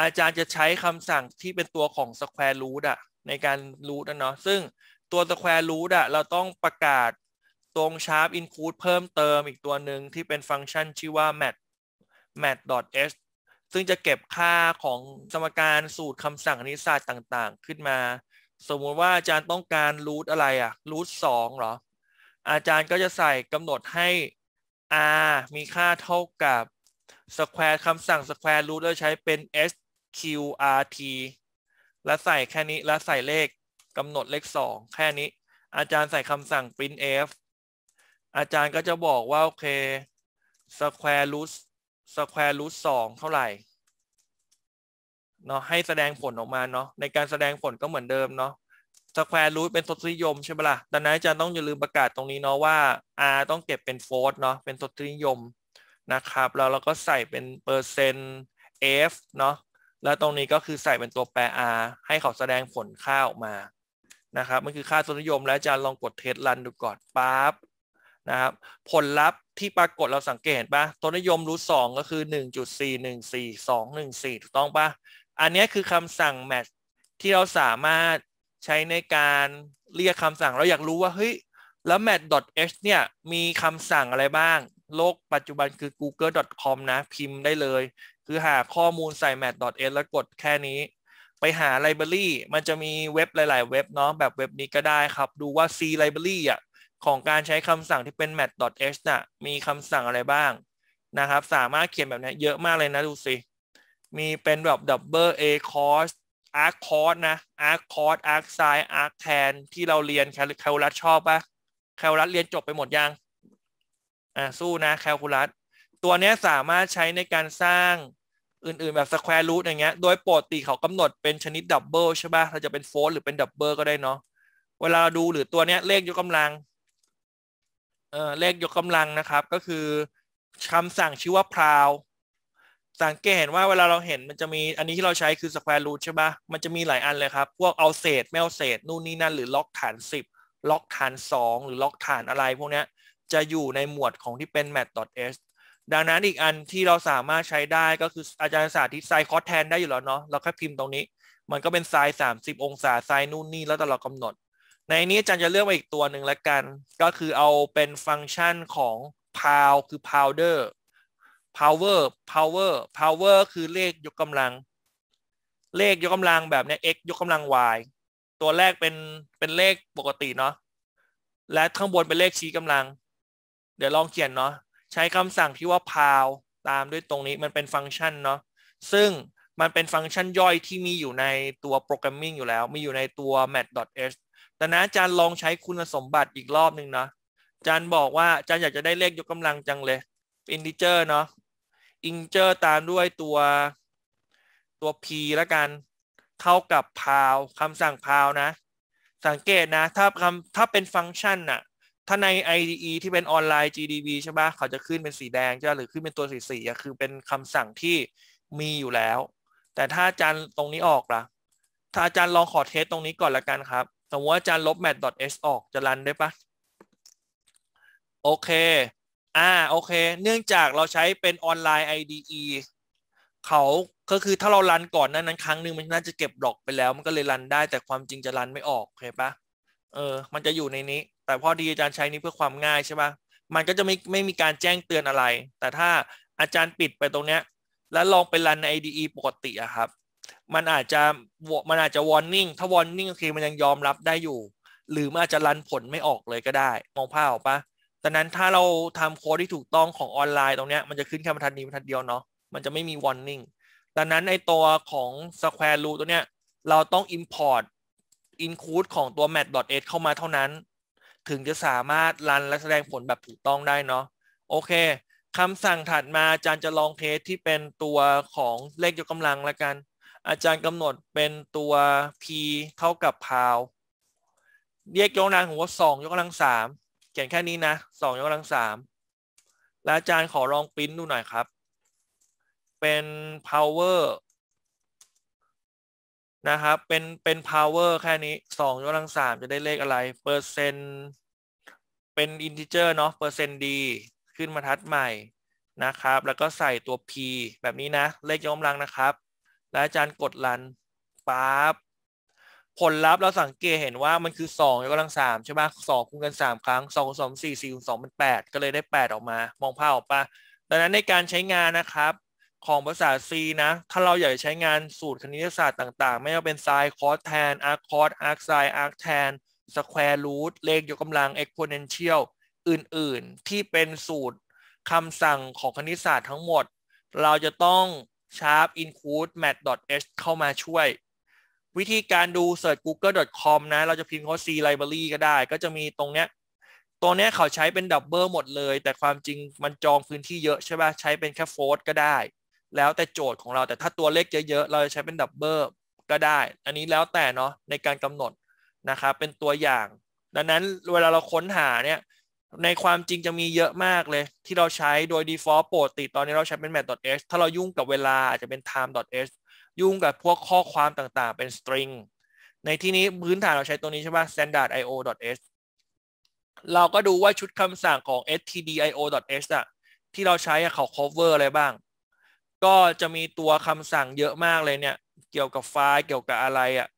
อาจารย์จะใช้คำสั่งที่เป็นตัวของ square root อะในการ root นะเนาะ ซึ่งตัว square root อะเราต้องประกาศตรง sharp include เพิ่มเติมอีกตัวหนึ่งที่เป็นฟังก์ชันชื่อว่า mat mat s ซึ่งจะเก็บค่าของสมการสูตรคำสั่งนิสัยต่างๆ ขึ้นมา สมมุติว่าอาจารย์ต้องการ root อะไรอะ root 2 หรอ อาจารย์ก็จะใส่กำหนดให้ r มีค่าเท่ากับ square คำสั่ง square root แล้วใช้เป็น s QRT แล้วใส่แค่นี้ แล้วใส่เลขกำหนดเลข 2 แค่นี้ อาจารย์ใส่คำสั่ง print f อาจารย์ก็จะบอกว่าโอเค square root square root 2 เท่าไหร่เนาะให้แสดงผลออกมาเนาะในการแสดงผลก็เหมือนเดิมเนาะ square root เป็นทศนิยมใช่ไหมละ่ะดังนั้นอาจารย์ต้องอย่าลืมประกาศตรงนี้เนาะว่า r ต้องเก็บเป็น float เนาะเป็นทศนิยมนะครับแล้วเราก็ใส่เป็นเปอร์เซ็นต์ f เนาะแล้วตรงนี้ก็คือใส่เป็นตัวแปร r ให้เขาแสดงผลค่าออก มา นะ ครับ มัน คือค่าทุนนิยมและอาจารย์ลองกด เทสรัน ดูก่อน ปั๊บนะ ครับ ผลลัพธ์ที่ปรากฏเราสังเกตปะทุนนิยมรู้สองก็คือ 1.414214ถูกต้องปะอันนี้คือคำสั่งแมทที่เราสามารถใช้ในการเรียกคำสั่ง เราอยากรู้ว่า เฮ้ย แล้ว mat.h h เนี่ย มีคำสั่งอะไรบ้างโลก ปัจจุบันคือ google.com นะ พิมพ์ได้เลย คือหาข้อมูลใส่ mat.s แล้วกดแค่นี้ ไปหาไลบรารีมันจะมีเว็บหลาย ๆ เว็บเนาะแบบเว็บนี้ก็ได้ครับ ดูว่า C library อ่ะ ของการใช้คำสั่งที่เป็น mat.h นะ่ะ มีคำสั่งอะไรบ้าง นะครับ สามารถเขียนแบบนี้เยอะมากเลยนะดู สิ มีเป็น แบบ double a cost arc cost นะ arc cost arc sine arc tan ที่เราเรียนแคลรัสชอบปะแคลรัสเรียนจบไปหมดยังอ่าสู้ นะ แคลคูลัส ตัวนี้สามารถใช้ในการสร้างอื่นๆแบบสแควร์รูทอย่างเงี้ย โดยปกติเขากำหนดเป็นชนิด ดับเบิลใช่ปะ่ะเราจะเป็นโฟลหรือเป็นดับเบิลก็ได้ เนาะเวลาเรา ดูหรือตัว เนี้ยเลขยกกำาลังเอ่อเลขยกกำลังนะครับ ก็คือคำสั่งชื่อว่าพราวสังเกตเห็นว่าเวลาเราเห็นมันจะมีอันนี้ที่เราใช้คือสแควร์รูทใช่ปะ่ะมันจะมีหลายอันเลยครับ พวกเอาเศษไม่เอาเศษนู่นนี่นั่นหรือล็อกฐานสิบล็อกฐานสองหรือล็อกฐานอะไรพวกเนี้ยจะ อยู่ในหมวดของที่เป็น math.s ดังนั้นอีกอันที่เราสามารถใช้ได้ก็คืออาจารย์ศาสตร์ที่ไซคอสแทน ได้อยู่ แล้ว เนาะเราแค่พิมพ์ ตรง นี้ มันก็เป็นไซส30 องศาไซ์นู่นนี่แล้วแต่เรากำหนด ในนี้อาจารย์จะเลือกมาอีกตัวหนึ่งละกัน ก็คือเอาเป็นฟังก์ชันของ p o วคือ powder power power power คือเลขยกกำลัง เลขยกกำลังแบบนี้ x ยกกำลัง y ตัวแรกเป็นเป็นเลขปกติเนาะและข้างบนเป็นเลขชี้กำลังเดี๋ยวลองเขียนเนาะใช้คำสั่งที่ว่า p o w ตามด้วยตรงนี้มันเป็นฟังก์ชันเนาะซึ่งมันเป็นฟังก์ชันย่อยที่มีอยู่ในตัวโปรแกรมมิ่งอยู่แล้วมีอยู่ในตัว mat.h แต่นะอาจารย์ลองใช้คุณสมบัติอีกรอบหนึ่งเนาะอาจารย์บอกว่าอาจารย์อยากจะได้เลขยกกำลังจังเลย integer เนาะ integer ตามด้วยตัวตัว p แล้วกันเท่ากับ p o w คำสั่ง p o w นะ สังเกตนะ ถ้าคำถ้าเป็นฟังก์ชันน่ะถ้าใน IDE ที่เป็นออนไลน์ GDB ใช่ไหมเขาจะขึ้นเป็นสีแดงใช่หรือขึ้นเป็นตัว สีสีคือเป็นคำสั่งที่มีอยู่แล้ว แต่ถ้าอาจารย์ตรงนี้ออกล่ะ ถ้าอาจารย์ลองขอเทสตรงนี้ก่อนละกันครับ สมมติว่า อาจารย์ ลบ mat.s ออก จะ รันได้ปะโอเค อ่า โอเค เนื่องจากเราใช้เป็นออนไลน์ IDE เขา ก็คือถ้าเรารันก่อนนั้นนั้นครั้งหนึ่งมันน่าจะเก็บดลอกไปแล้ว มันก็เลยรันได้ แต่ความจริงจะรันไม่ออกโอเคปะเออ มันจะอยู่ในนี้แต่พอดีอาจารย์ใช้นี้เพื่อความง่ายใช่ปะมันก็จะไม่ไม่มีการแจ้งเตือนอะไร แต่ถ้าอาจารย์ปิดไปตรงเนี้ยแล้วลองไปรันใน IDE ปกติอะครับ มันอาจจะมันอาจจะ warning ถ้า warning งโอมันยังยอมรับได้อยู่ หรือมันอาจจะรันผลไม่ออกเลยก็ได้ มองภาพออกปะดังนั้นถ้าเราทำโค้ดที่ถูกต้องของออนไลน์ตรงเนี้ยมันจะขึ้นแค่บรรทัดนี้บรรทัดเดียวเนาะ มันจะไม่มี warning ดังนั้นในตัวของ square root ตัวเนี้ยเราต้อง import include ของตัว mat.h เข้ามาเท่านั้นถึงจะสามารถรันและแสดงผลแบบถูกต้องได้ เนาะโอเคคำสั่งถัดมาอาจารย์จะลองเทสที่เป็นตัวของเลขยกกำลังละกัน อาจารย์กำหนดเป็นตัว p เท่ากับ พาวเยกยกกำลังของว่า 2 ยกกำลัง3เขียนแค่นี้ นะ 2 ยกกำลัง 3 และอาจารย์ขอลองปริ้นดู หน่อย ครับ เป็น power นะครับ เป็นเป็น power แค่นี้สองยกกำลังสามจะได้เลขอะไร เปอร์เซ็นต์เป็นอินทิเจอร์เนาะเปอร์เซ็นต์ดีขึ้นมาทัดใหม่นะครับ แล้วก็ใส่ตัว p แบบนี้นะเลขยกกำลังนะครับ แล้วอาจารย์กดรันปั๊บผลลัพธ์เราสังเกตเห็นว่ามันคือ2ยกกำลังสามใช่ไหมสองคูณกัน 3 ครั้ง2คูณสองสี่สี่คูณสองเป็น8 ก็เลยได้ 8 ออกมามองภาพออกปะดังนั้นในการใช้งานนะครับของภาษา C นะ ถ้าเรา อยากใช้งานสูตรคณิตศาสตร์ต่างๆ ไม่ว่าเป็นไซน์ คอสแทน อาร์คอสอาร์คไซน์ อาร์คแทน สแควร์รูทเลขยกกำลัง เอ็กโพเนนเชียลอื่นๆ ที่เป็นสูตรคำสั่งของคณิตศาสตร์ทั้งหมด เราจะต้อง sharp include math h เข้ามาช่วย วิธีการดู search google com นะ เราจะพิมพ์คว่า c library ก็ได้ ก็จะมีตรงเนี้ยตัวเนี้ยเขาใช้เป็นดับเบิลหมดเลย แต่ความจริงมันจองพื้นที่เยอะใช่ป่ะใช้เป็นแค่โฟลด์ก็ได้แล้วแต่โจทย์ของเราแต่ถ้าตัวเลขเยอะๆ เราจะใช้เป็นดับเบิลก็ได้ อันนี้แล้วแต่เนาะในการกำหนดนะครับเป็นตัวอย่างดังนั้นเวลาเราค้นหาเนี่ย ในความจริงจะมีเยอะมากเลย ที่เราใช้โดย default ปกติตอนนี้เราใช้เป็น mat.h ถ้าเรายุ่งกับเวลาอาจจะเป็น time.h ยุ่งกับพวกข้อความต่างๆเป็น string ในที่นี้พื้นฐานเราใช้ตัวนี้ใช่ป่ะ standard.io.h เราก็ดูว่าชุดคำสั่งของ stdio.h อะที่เราใช้เขา cover อะไรบ้างก็จะมีตัวคำสั่งเยอะมากเลย เนี่ย เกี่ยวกับไฟล์เกี่ยวกับอะไรอะ่ะ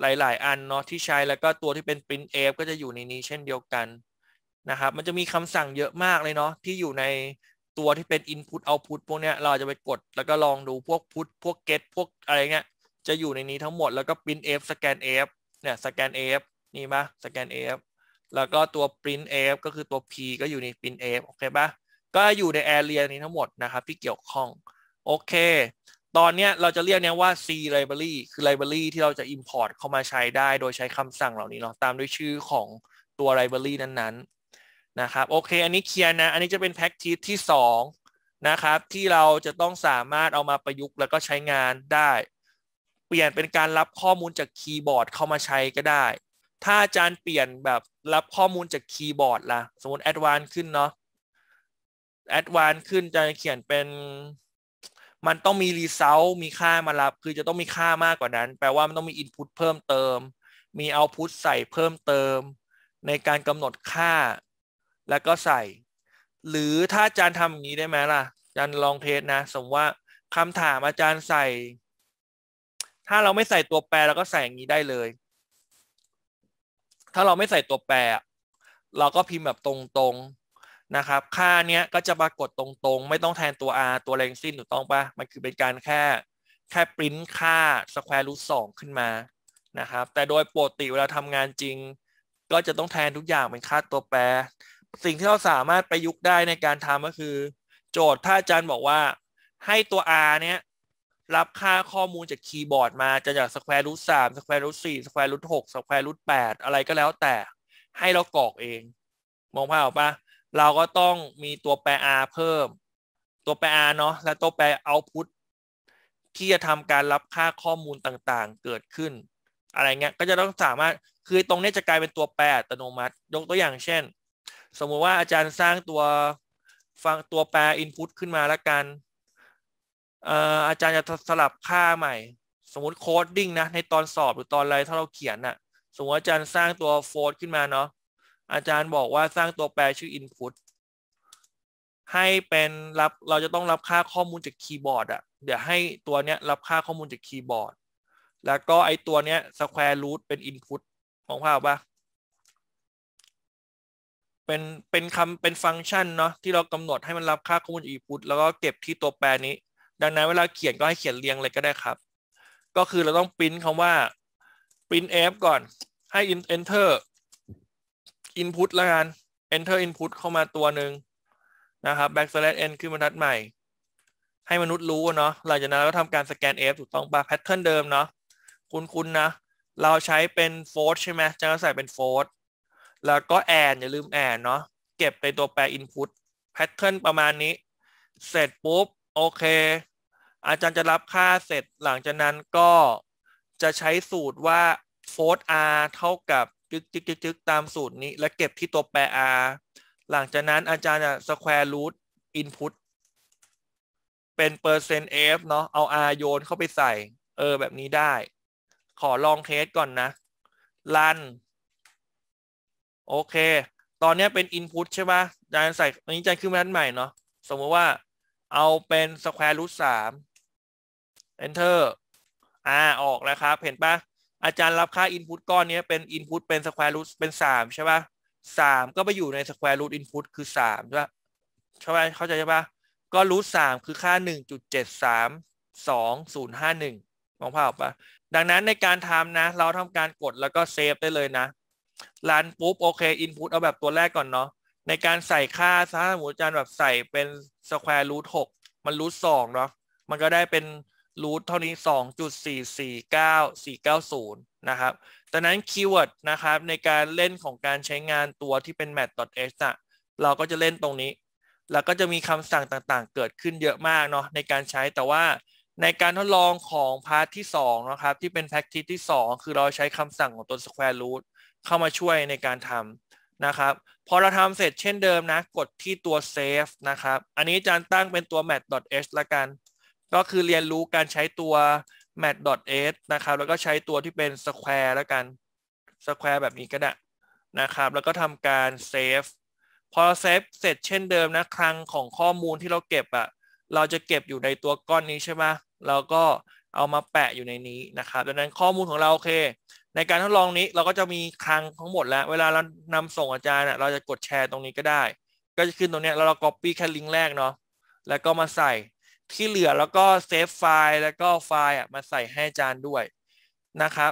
หลายๆ อันเนาะที่ใช้ แล้ว ก็ ตัวที่เป็น print f ก็จะอยู่ในนี้เช่นเดียวกันนะครับมันจะมีคำสั่งเยอะมากเลยเนาะที่อยู่ในตัวที่เป็น input output พวกเนี้ยเราจะไปกดแล้วก็ ลองดูพวก put พวก get พวกอะไร เงี้ยจะอยู่ในนี้ทั้งหมดแล้ว ก็ print f scan f เนี่ย scan f นี่ปะ scan f แล้วก็ตัว print f ก็คือตัว p ก็อยู่ใน print f โอเคปะก็อยู่ในแอเรียนี้ทั้งหมดนะครับที่เกี่ยวข้องโอเค ตอน เนี้ยเราจะเรียกเนี้ยว่า C library คือ library ที่เราจะ import เข้ามาใช้ได้ โดยใช้คำสั่งเหล่านี้เนาะ ตามด้วยชื่อของตัว library นั้นๆ นะครับ โอเค อันนี้เคลียร์นะ อันนี้จะเป็น practice ที่2นะครับ ที่เราจะต้องสามารถเอามาประยุกต์แล้ว ก็ใช้งานได้ เปลี่ยนเป็นการรับข้อมูลจากคีย์บอร์ดเข้ามาใช้ก็ได้ ถ้าอาจารย์เปลี่ยนแบบรับข้อมูลจากคีย์บอร์ดล่ะ สมมติแอดวานขึ้นเนาะ แอดวานขึ้นจะเขียนเป็นมันต้องมีรีเซลมีค่ามารับ คือจะต้อง มี ค่ามากกว่านั้น แปลว่ามันต้องมีอินพุตเพิ่มเติม มีเอาพุตใส่เพิ่มเติม ในการกำหนดค่า แล้วก็ใส่ หรือถ้าอาจารย์ทำอย่างนี้ได้ไหมล่ะ อาจารย์ลองเทสนะ สมมติว่าคำถามอาจารย์ใส่ ถ้าเราไม่ใส่ตัวแปรเราก็ใส่อย่างนี้ได้เลย ถ้าเราไม่ใส่ตัวแปรเราก็พิมพ์แบบตรงนะครับ ค่าเนี้ยก็จะปรากฏตรงๆ ไม่ต้องแทนตัว r ตัวแรงสิ้นถูกต้องปะมันคือเป็นการแค่แค่ปริ้นค่า square root 2ขึ้นมา นะครับ แต่โดยปกติเวลาทำงานจริง ก็จะต้องแทนทุกอย่าง เป็น ค่าตัวแปร สิ่งที่เราสามารถประยุกต์ได้ในการทำก็คือ โจทย์ถ้าอาจารย์บอกว่าให้ตัว r เนี้ยรับค่าข้อมูลจากคีย์บอร์ด มาจะจากสแควรูทสามสแควรูทสี่สแควรูทหกสแควรรูทแปดอะไรก็แล้วแต่ให้เรากรอกเอง มองภาพออกปะเราก็ต้องมีตัวแปร r เพิ่มตัวแปร r เนาะและตัวแปร output ที่จะทำการรับค่าข้อมูลต่างๆ เกิดขึ้น อะไรเงี้ยก็จะต้องสามารถคือตรงนี้จะกลายเป็นตัวแปรอัตโนมัติยกตัวอย่างเช่น สมมุติว่าอาจารย์สร้างตัวฟังตัวแปร input ขึ้นมาแล้วกันอาจารย์จะสลับค่าใหม่ สมมติโคดดิ้งนะ ในตอนสอบหรือตอนอะไรถ้าเราเขียนนะ่ะ สมมติอาจารย์สร้างตัวโฟลด์ขึ้นมาเนาะอาจารย์บอกว่าสร้างตัวแปรชื่อ input ให้เป็น รับ เราจะต้องรับค่าข้อมูลจาก คีย์บอร์ด อ่ะ เดี๋ยว ให้ตัว เนี้ยรับค่าข้อมูลจาก คีย์บอร์ด แล้วก็ไอตัวเนี้ย square root เป็น input มองภาพปะเป็นเป็นคำเป็นฟังก์ชัน เนาะที่เรากำหนดให้มันรับค่าข้อมูล input แล้วก็เก็บที่ตัวแปรนี้ ดังนั้นเวลาเขียนก็ให้เขียนเรียงเลยก็ได้ครับ ก็คือเราต้องปริ้นคำว่า printf ก่อนให้ enter input ละกัน enter input เข้ามาตัวหนึ่งนะครับ backslash n ขึ้นบรรทัดใหม่ ให้มนุษย์รู้เนาะ หลังจากนั้นเราทำการสแกน f ถูกต้องปะแพทเทิรเดิมเนาะ คุ้นๆนะ เราใช้เป็นโฟลต์ใช่ไหมจะใส่เป็นโฟลต์แล้วก็แอนอย่าลืมแอนเนาะ เก็บไปตัวแปร input p a t t e r n ประมาณนี้ เสร็จปุ๊บ โอเค อาจารย์จะรับค่าเสร็จ หลังจากนั้นก็จะใช้สูตรว่าโฟลต์ r เท่ากับจึกจึกจึกจึกตามสูตรนี้และเก็บที่ตัวแปร r หลังจากนั้นอาจารย์จะสแควร์รูทอินพุตเป็นเปอร์เซนต์ f เนาะเอา r โยนเข้าไปใส่เออแบบนี้ได้ ขอลองเทสก่อนนะลัน โอเค ตอนนี้เป็น input ใช่ไหมอาจารย์ใส่ อันนี้อาจารย์ขึ้นมาด้านใหม่ เนาะสมมติว่าเอาเป็น square root 3 enter อ่าออก แล้ว ครับ เห็นปะอาจารย์ รับค่าอินพุตก้อนนี้เป็นอินพุตเป็นสแควรู r เป็นสามใช่ปะสามก็ไปอยู่ในสแควรู r อินพุตคือสามใช่ปะใช่ไหมเข้าใจใช่ปะก็รูทสามคือค่าหนึ่งจุดเจ็ดสามสองศูนย์หภาพออกปะะดังนั้นในการทำนะ เราทำการกดแล้วก็เซฟได้เลยนะรันปุ๊บโอเคอินพุตเอา แบบตัวแรกก่อนเนาะในการใส่ค่าถ้าสมมติอาจารย์แบบใส่เป็นสแควรู r หกมันรูทสองเนาะมันก็ได้เป็นรูทเท่านี้ 2.449490 นะครับดังนั้นคีย์เวิร์ดนะครับในการเล่นของการใช้งานตัวที่เป็น mat.h นะ่ะเราก็จะเล่นตรงนี้ แล้วก็จะมีคำสั่งต่างๆ เกิดขึ้นเยอะมากเนาะในการใช้แต่ว่าในการทดลองของพาร์ทที่2 นะครับที่เป็นแพ็กทสที่ 2 คือเราใช้คำสั่งของตัว square root เข้ามาช่วยในการทำนะครับ พอเราทำเสร็จเช่นเดิมนะ กดที่ตัว save นะครับ อันนี้จารย์ตั้งเป็นตัว mat.h ละกันก็คือเรียนรู้การใช้ตัว mat.h นะครับ แล้วก็ใช้ตัวที่เป็น square แล้วกัน square แบบนี้ก็ได้นะครับ แล้วก็ทำการ save พอ save เสร็จเช่นเดิมนะครั้งของข้อมูลที่เราเก็บอะเราจะเก็บอยู่ในตัวก้อนนี้ใช่ไหมเราก็เอามาแปะอยู่ในนี้นะครับ ดังนั้นข้อมูลของเราโอเค ในการทดลองนี้เราก็จะมีครั้งทั้งหมดแล้ว เวลาเรานำส่งอาจารย์เราจะกดแชร์ตรงนี้ก็ได้ ก็จะขึ้นตรงนี้แล้วเรา copy แค่ลิงก์แรกเนาะ แล้วก็มาใส่ที่เหลือแล้วก็ เซฟ ไฟล์แล้วก็ไฟล์มาใส่ ให้อาจารย์ด้วยนะครับ